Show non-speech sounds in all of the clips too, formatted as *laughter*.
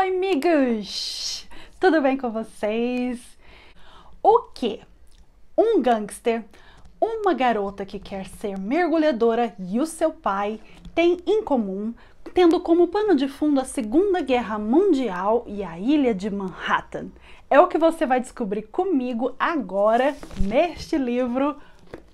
Oi, amigos! Tudo bem com vocês? O que um gangster, uma garota que quer ser mergulhadora e o seu pai têm em comum, tendo como pano de fundo a Segunda Guerra Mundial e a ilha de Manhattan? É o que você vai descobrir comigo agora neste livro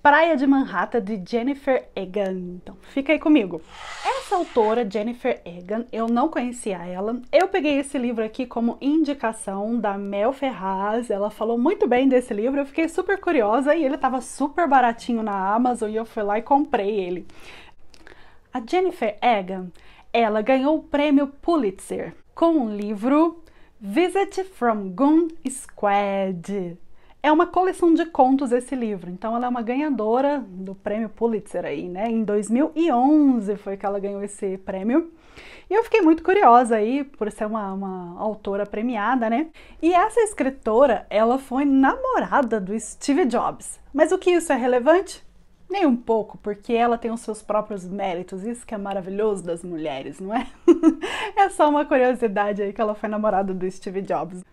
Praia de Manhattan de Jennifer Egan. Então, fica aí comigo. É essa autora, Jennifer Egan, eu não conhecia ela. Eu peguei esse livro aqui como indicação da Mel Ferraz. Ela falou muito bem desse livro, eu fiquei super curiosa e ele estava super baratinho na Amazon e eu fui lá e comprei ele. A Jennifer Egan, ela ganhou o prêmio Pulitzer com o livro Visit from Gun Squad. É uma coleção de contos esse livro, então ela é uma ganhadora do prêmio Pulitzer aí, né? Em 2011 foi que ela ganhou esse prêmio. E eu fiquei muito curiosa aí, por ser uma, uma autora premiada, né? E essa escritora, ela foi namorada do Steve Jobs. Mas o que isso é relevante? Nem um pouco, porque ela tem os seus próprios méritos, isso que é maravilhoso das mulheres, não é? *laughs* é só uma curiosidade aí que ela foi namorada do Steve Jobs.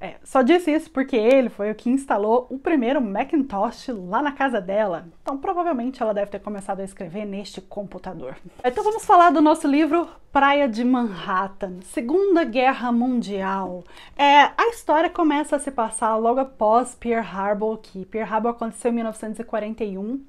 É, só disse isso porque ele foi o que instalou o primeiro Macintosh lá na casa dela. Então provavelmente ela deve ter começado a escrever neste computador. Então vamos falar do nosso livro praia de Manhattan, Segunda Guerra Mundial. É, a história começa a se passar logo após Pearl Harbor, que Pearl Harbor aconteceu em 1941.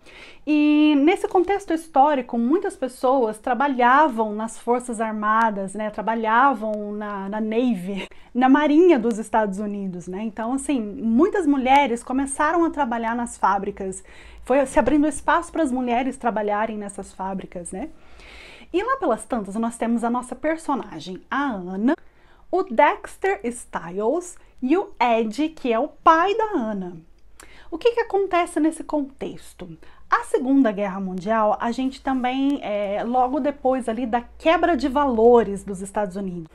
E nesse contexto histórico, muitas pessoas trabalhavam nas Forças Armadas, né? Trabalhavam na, na Navy, na Marinha dos Estados Unidos, né? Então, assim, muitas mulheres começaram a trabalhar nas fábricas. Foi se abrindo espaço para as mulheres trabalharem nessas fábricas, né? E lá pelas tantas nós temos a nossa personagem, a Ana, o Dexter Styles e o Ed, que é o pai da Ana. O que, que acontece nesse contexto? A Segunda Guerra Mundial, a gente também é logo depois ali da quebra de valores dos Estados Unidos.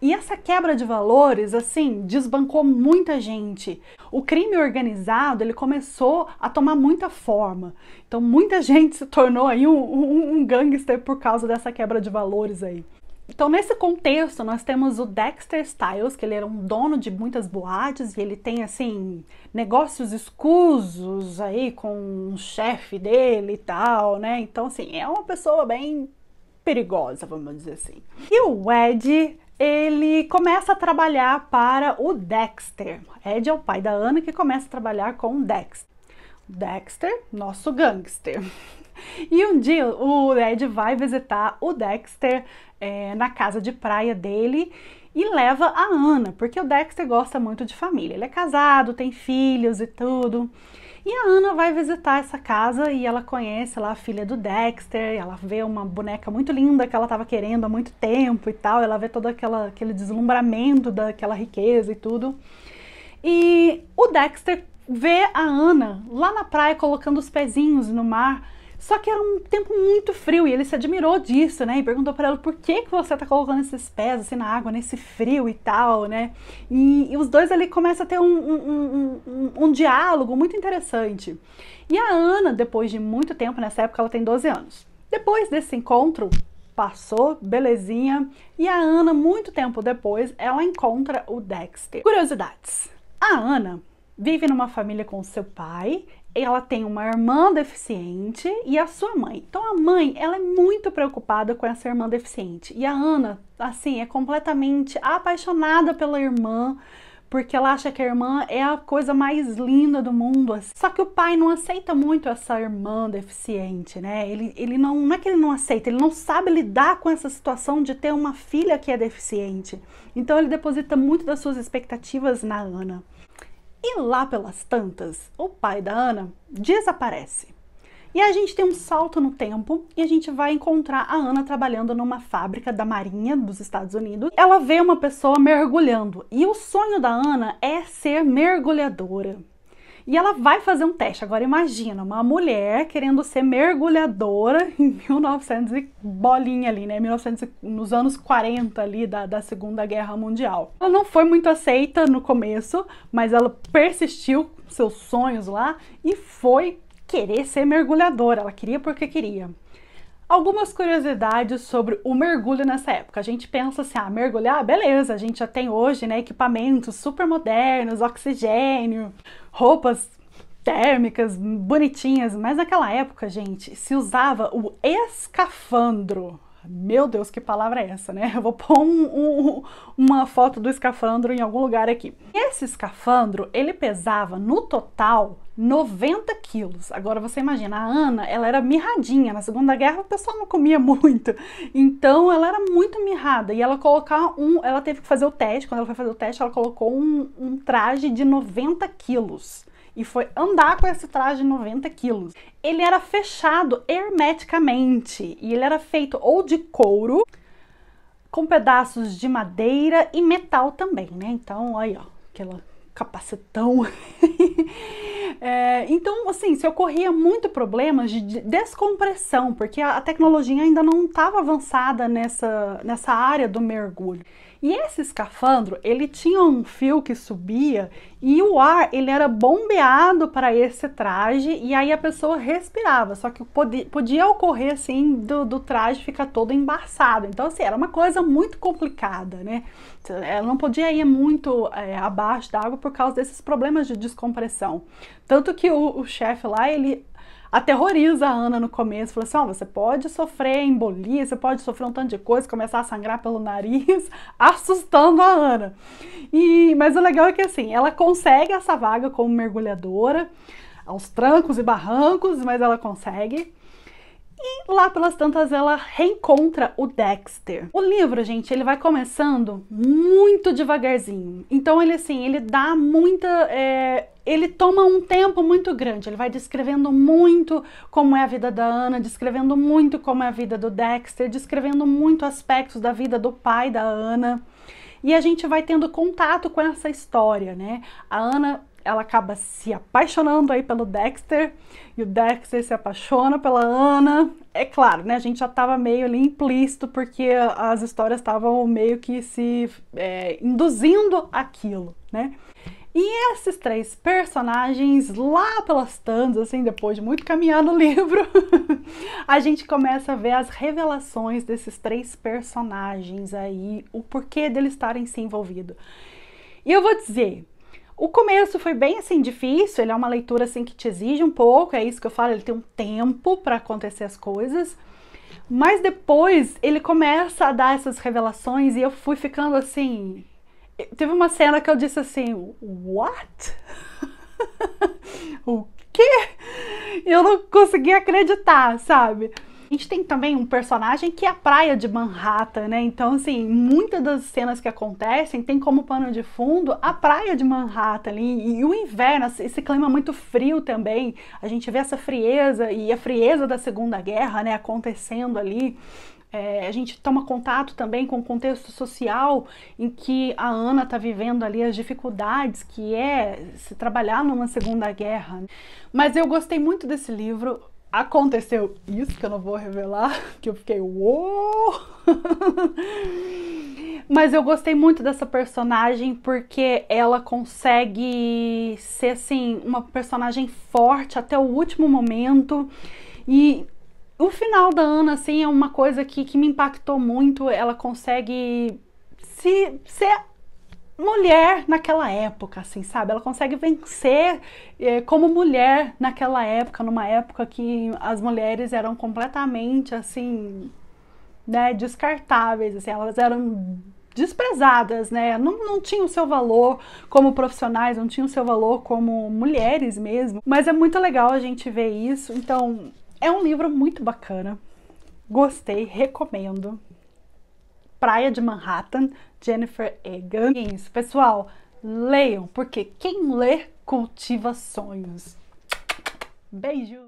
E essa quebra de valores, assim, desbancou muita gente. O crime organizado, ele começou a tomar muita forma. Então, muita *laughs* gente se tornou aí um, um, um gangster por causa dessa quebra de valores aí. Então, nesse contexto, nós temos o Dexter Styles, que ele era um dono de muitas boates e ele tem, assim, negócios escusos aí com o chefe dele e tal, né? Então, assim, é uma pessoa bem perigosa, vamos dizer assim. E o Ed ele começa a trabalhar para o Dexter. Ed é o pai da Ana que começa a trabalhar com o Dexter. Dexter, nosso gangster. *laughs* E um dia o Ed vai visitar o Dexter é, na casa de praia dele e leva a Ana, porque o Dexter gosta muito de família. Ele é casado, tem filhos e tudo. E a Ana vai visitar essa casa e ela conhece lá a filha do Dexter, ela vê uma boneca muito linda que ela estava querendo há muito tempo e tal, ela vê todo aquela, aquele deslumbramento daquela riqueza e tudo. E o Dexter vê a Ana lá na praia colocando os pezinhos no mar só que era é um tempo muito frio e ele se admirou disso, né? E perguntou para ela por que, que você tá colocando esses pés assim na água, nesse frio e tal, né? E, e os dois ali começam a ter um, um, um, um, diálogo muito interessante. E a Ana, depois de muito tempo, nessa época ela tem 12 anos. Depois desse encontro, passou, belezinha. E a Ana, muito tempo depois, ela encontra o Dexter. Curiosidades. A Ana vive numa família com seu pai ela tem uma irmã deficiente e a sua mãe. Então a mãe, ela é muito preocupada com essa irmã deficiente. E a Ana, assim, é completamente apaixonada pela irmã, porque ela acha que a irmã é a coisa mais linda do mundo. Assim. Só que o pai não aceita muito essa irmã deficiente, né? Ele, ele não, não é que ele não aceita, ele não sabe lidar com essa situação de ter uma filha que é deficiente. Então ele deposita muito das suas expectativas na Ana. E lá pelas tantas, o pai da Ana desaparece. E a gente tem um salto no tempo e a gente vai encontrar a Ana trabalhando numa fábrica da Marinha dos Estados Unidos. Ela vê uma pessoa mergulhando e o sonho da Ana é ser mergulhadora. E ela vai fazer um teste. Agora imagina, uma mulher querendo ser mergulhadora *laughs* em 1900 e bolinha ali, né? 1900 nos anos 40 ali da, da Segunda Guerra Mundial. Ela não foi muito aceita no começo, mas ela persistiu seus sonhos lá e foi querer ser mergulhadora. Ela queria porque queria. Algumas curiosidades sobre o mergulho nessa época. A gente pensa assim, ah, mergulhar, beleza, a gente já tem hoje, né, equipamentos super modernos, oxigênio, roupas térmicas bonitinhas, mas naquela época, gente, se usava o escafandro meu Deus, que palavra é essa, né? *laughs* Eu vou pôr um, um, uma foto do escafandro em algum lugar aqui. Esse escafandro, ele pesava no total 90 quilos. Agora você imagina, a Ana, ela era mirradinha. Na Segunda Guerra o pessoal não comia *laughs* muito, então ela era muito mirrada. E ela colocar um, ela teve que fazer o teste. Quando ela foi fazer o teste, ela colocou um, um traje de 90 quilos e foi andar com esse traje de 90 quilos. Ele era fechado hermeticamente e ele era feito ou de couro, com pedaços de madeira e metal também, né? Então, aí ó, aquela capacetão. *laughs* é, então, assim, se ocorria muito problemas de descompressão, porque a, a tecnologia ainda não estava avançada nessa, nessa área do mergulho. E esse escafandro, ele tinha um fio que subia e o ar, ele era bombeado para esse traje e aí a pessoa respirava, só que podia, podia ocorrer assim do, do, traje ficar todo embaçado. Então assim, era uma coisa muito complicada, né? Ela não podia ir muito é, abaixo d'água por causa desses problemas de descompressão. Tanto que o, o chefe lá, ele aterroriza a Ana no começo, fala assim, ó, oh, você pode sofrer embolia, você pode sofrer um tanto de coisa, começar a sangrar pelo nariz, *laughs* assustando a Ana. E, mas o legal é que assim, ela consegue essa vaga como mergulhadora, aos trancos e barrancos, mas ela consegue. E lá pelas tantas ela reencontra o Dexter. O livro, gente, ele vai começando muito devagarzinho. Então ele assim, ele dá muita é, ele toma um tempo muito grande. Ele vai descrevendo muito como é a vida da Ana, descrevendo muito como é a vida do Dexter, descrevendo muito aspectos da vida do pai da Ana. E a gente vai tendo contato com essa história, né? A Ana ela acaba se apaixonando aí pelo Dexter e o Dexter se apaixona pela Ana. É claro, né? A gente já estava meio ali implícito porque as histórias estavam meio que se é, induzindo aquilo, né? E esses três personagens, lá pelas tantas, assim, depois de muito caminhar no livro, *laughs* a gente começa a ver as revelações desses três personagens aí, o porquê deles estarem se envolvidos. E eu vou dizer, o começo foi bem assim difícil, ele é uma leitura assim que te exige um pouco, é isso que eu falo, ele tem um tempo para acontecer as coisas. Mas depois ele começa a dar essas revelações e eu fui ficando assim, Teve uma cena que eu disse assim: What? *laughs* o quê? Eu não consegui acreditar, sabe? A gente tem também um personagem que é a praia de Manhattan, né? Então, assim, muitas das cenas que acontecem tem como pano de fundo a praia de Manhattan ali, e o inverno, esse clima muito frio também. A gente vê essa frieza e a frieza da Segunda Guerra, né, acontecendo ali. É, a gente toma contato também com o contexto social em que a Ana está vivendo ali as dificuldades que é se trabalhar numa Segunda Guerra. Mas eu gostei muito desse livro. Aconteceu isso que eu não vou revelar, *laughs* que eu fiquei uou! *laughs* Mas eu gostei muito dessa personagem porque ela consegue ser assim uma personagem forte até o último momento e o final da Ana, assim, é uma coisa que, que me impactou muito. Ela consegue se ser mulher naquela época, assim, sabe? Ela consegue vencer eh, como mulher naquela época, numa época que as mulheres eram completamente, assim, né, descartáveis, assim, elas eram desprezadas, né? Não, não tinham o seu valor como profissionais, não tinham o seu valor como mulheres mesmo. Mas é muito legal a gente ver isso. Então, é um livro muito bacana. Gostei, recomendo. Praia de Manhattan, Jennifer Egan. isso, pessoal, leiam, porque quem lê cultiva sonhos. Beijo!